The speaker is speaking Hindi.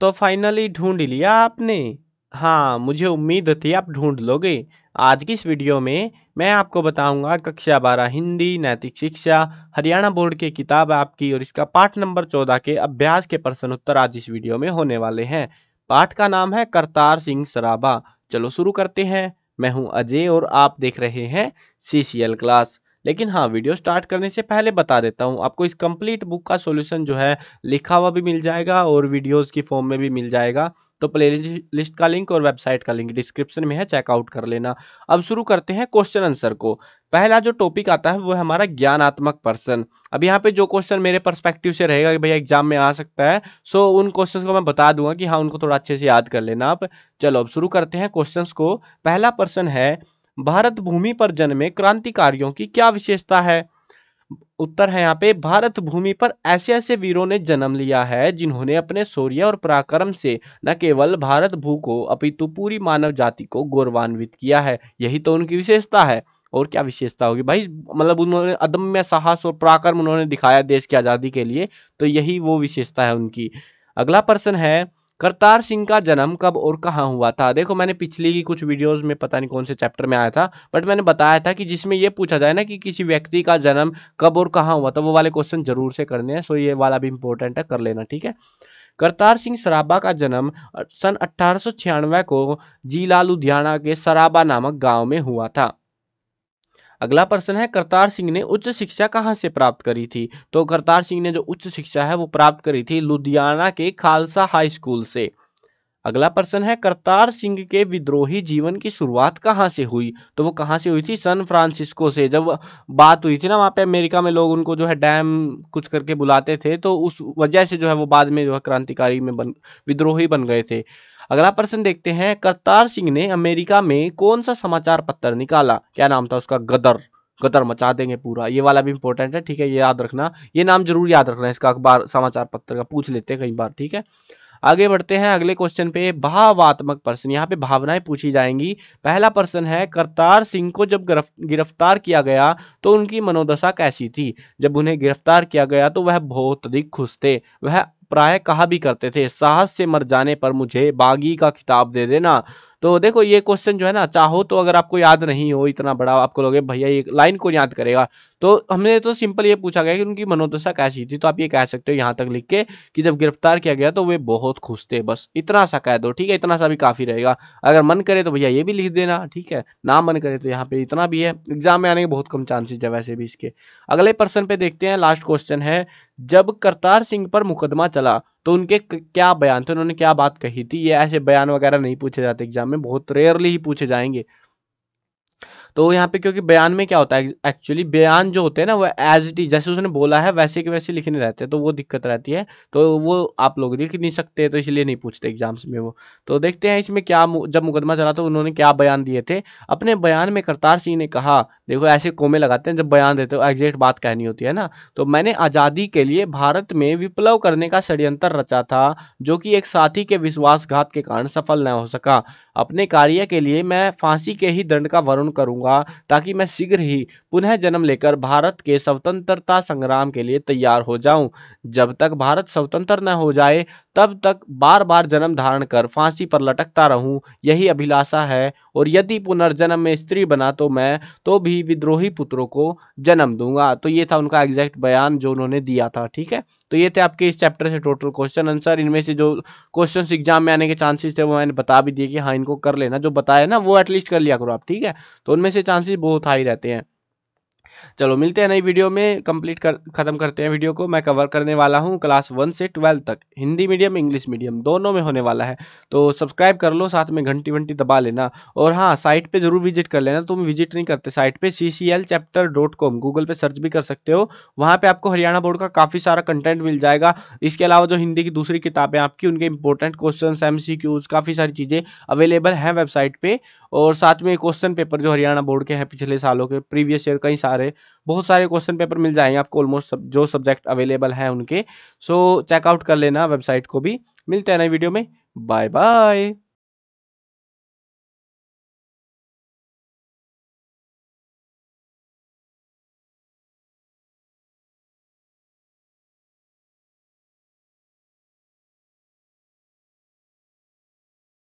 तो फाइनली ढूंढ लिया आपने हाँ मुझे उम्मीद थी आप ढूंढ लोगे आज की इस वीडियो में मैं आपको बताऊंगा कक्षा बारह हिंदी नैतिक शिक्षा हरियाणा बोर्ड की किताब आपकी और इसका पाठ नंबर चौदह के अभ्यास के प्रश्न उत्तर आज इस वीडियो में होने वाले हैं पाठ का नाम है करतार सिंह सराबा चलो शुरू करते हैं मैं हूं अजय और आप देख रहे हैं सी क्लास लेकिन हाँ वीडियो स्टार्ट करने से पहले बता देता हूँ आपको इस कंप्लीट बुक का सोल्यूशन जो है लिखा हुआ भी मिल जाएगा और वीडियोज़ की फॉर्म में भी मिल जाएगा तो प्ले लिस्ट का लिंक और वेबसाइट का लिंक डिस्क्रिप्शन में है चेकआउट कर लेना अब शुरू करते हैं क्वेश्चन आंसर को पहला जो टॉपिक आता है वो है हमारा ज्ञानात्मक पर्सन अब यहाँ पे जो क्वेश्चन मेरे पर्सपेक्टिव से रहेगा कि भैया एग्जाम में आ सकता है सो उन क्वेश्चंस को मैं बता दूंगा कि हाँ उनको थोड़ा अच्छे से याद कर लेना आप चलो अब शुरू करते हैं क्वेश्चन को पहला पर्सन है भारत भूमि पर जन्मे क्रांतिकारियों की क्या विशेषता है उत्तर है यहाँ पे भारत भूमि पर ऐसे ऐसे वीरों ने जन्म लिया है जिन्होंने अपने शौर्य और पराक्रम से न केवल भारत भू को अपितु पूरी मानव जाति को गौरवान्वित किया है यही तो उनकी विशेषता है और क्या विशेषता होगी भाई मतलब उन्होंने अदम्य साहस और पराक्रम उन्होंने दिखाया देश की आज़ादी के लिए तो यही वो विशेषता है उनकी अगला प्रश्न है करतार सिंह का जन्म कब और कहाँ हुआ था देखो मैंने पिछली की कुछ वीडियोस में पता नहीं कौन से चैप्टर में आया था बट मैंने बताया था कि जिसमें ये पूछा जाए ना कि किसी व्यक्ति का जन्म कब और कहाँ हुआ था वो वाले क्वेश्चन जरूर से करने हैं सो ये वाला भी इंपॉर्टेंट है कर लेना ठीक है करतार सिंह सराबा का जन्म सन अट्ठारह को जिला लुधियाना के सराबा नामक गाँव में हुआ था अगला प्रश्न है करतार सिंह ने उच्च शिक्षा कहाँ से प्राप्त करी थी तो करतार सिंह ने जो उच्च शिक्षा है वो प्राप्त करी थी लुधियाना के खालसा हाई स्कूल से अगला प्रश्न है करतार सिंह के विद्रोही जीवन की शुरुआत कहाँ से हुई तो वो कहाँ से हुई थी सन फ्रांसिस्को से जब बात हुई थी ना वहाँ पे अमेरिका में लोग उनको जो है डैम कुछ करके बुलाते थे तो उस वजह से जो है वो बाद में जो है क्रांतिकारी में बन विद्रोही बन गए थे अगला प्रश्न देखते हैं करतार सिंह ने अमेरिका में कौन सा समाचार पत्र निकाला क्या नाम था उसका गदर गदर मचा देंगे पूरा ये वाला भी इंपॉर्टेंट है ठीक है ये याद रखना ये नाम जरूर याद रखना इसका अखबार समाचार पत्र का पूछ लेते हैं कई बार ठीक है आगे बढ़ते हैं अगले क्वेश्चन पे भावात्मक प्रश्न यहाँ पे भावनाएं पूछी जाएंगी पहला प्रश्न है करतार सिंह को जब गिरफ्तार किया गया तो उनकी मनोदशा कैसी थी जब उन्हें गिरफ्तार किया गया तो वह बहुत अधिक खुश थे वह प्राय कहा भी करते थे साहस से मर जाने पर मुझे बागी का खिताब दे देना तो देखो ये क्वेश्चन जो है ना चाहो तो अगर आपको याद नहीं हो इतना बड़ा आपको लोगे भैया ये लाइन को याद करेगा तो हमने तो सिंपल ये पूछा गया कि उनकी मनोदशा कैसी थी तो आप ये कह सकते हो यहाँ तक लिख के कि जब गिरफ्तार किया गया तो वे बहुत खुश थे बस इतना सा कह दो ठीक है इतना सा भी काफ़ी रहेगा अगर मन करे तो भैया ये भी लिख देना ठीक है ना मन करे तो यहाँ पे इतना भी है एग्जाम में आने के बहुत कम चांसेज है वैसे भी इसके अगले पर्सन पे देखते हैं लास्ट क्वेश्चन है जब करतार सिंह पर मुकदमा चला तो उनके क्या बयान थे उन्होंने क्या बात कही थी ये ऐसे बयान वगैरह नहीं पूछे जाते एग्जाम में बहुत रेयरली ही पूछे जाएंगे तो यहाँ पे क्योंकि बयान में क्या होता है एक्चुअली बयान जो होते हैं ना वो एज इट इज जैसे उसने बोला है वैसे के वैसे लिखने रहते हैं तो वो दिक्कत रहती है तो वो आप लोग लिख नहीं सकते तो इसलिए नहीं पूछते एग्जाम्स में वो तो देखते हैं इसमें क्या जब मुकदमा चला तो उन्होंने क्या बयान दिए थे अपने बयान में करतार सिंह ने कहा देखो ऐसे कोमे लगाते हैं जब बयान देते हो एग्जैक्ट बात कहनी होती है ना तो मैंने आज़ादी के लिए भारत में विप्लव करने का षड्यंत्र रचा था जो कि एक साथी के विश्वासघात के कारण सफल न हो सका अपने कार्य के लिए मैं फांसी के ही दंड का वर्ण करूँगा करूंगा ताकि मैं शीघ्र ही पुनः जन्म लेकर भारत के स्वतंत्रता संग्राम के लिए तैयार हो जाऊं जब तक भारत स्वतंत्र न हो जाए तब तक बार बार जन्म धारण कर फांसी पर लटकता रहूं यही अभिलाषा है और यदि पुनर्जन्म में स्त्री बना तो मैं तो भी विद्रोही पुत्रों को जन्म दूंगा तो ये था उनका एग्जैक्ट बयान जो उन्होंने दिया था ठीक है तो ये थे आपके इस चैप्टर से टोटल क्वेश्चन आंसर इनमें से जो क्वेश्चन एग्जाम में आने के चांसेस थे वो मैंने बता भी दिए कि हाँ इनको कर लेना जो बताया ना वो एटलीस्ट कर लिया करो आप ठीक है तो उनमें से चांसेस बहुत हाई रहते हैं चलो मिलते हैं नई वीडियो में कंप्लीट कर खत्म करते हैं वीडियो को मैं कवर करने वाला हूँ क्लास वन से ट्वेल्व तक हिंदी मीडियम इंग्लिश मीडियम दोनों में होने वाला है तो सब्सक्राइब कर लो साथ में घंटी वंटी दबा लेना और हाँ साइट पर जरूर विजिट कर लेना तुम विजिट नहीं करते साइट पर C C L chapter dot com Google पर सर्च भी कर सकते हो वहाँ पर आपको हरियाणा बोर्ड का काफ़ी सारा कंटेंट मिल जाएगा इसके अलावा जो हिंदी की दूसरी किताबें आपकी उनके इंपॉर्टेंट क्वेश्चन एम काफ़ी सारी चीज़ें अवेलेबल हैं वेबसाइट पर और साथ में क्वेश्चन पेपर जो हरियाणा बोर्ड के हैं पिछले सालों के प्रीवियस ईयर कई सारे बहुत सारे क्वेश्चन पेपर मिल जाएंगे आपको ऑलमोस्ट सब जो सब्जेक्ट अवेलेबल हैं उनके सो चेकआउट कर लेना वेबसाइट को भी मिलते हैं नए वीडियो में बाय बाय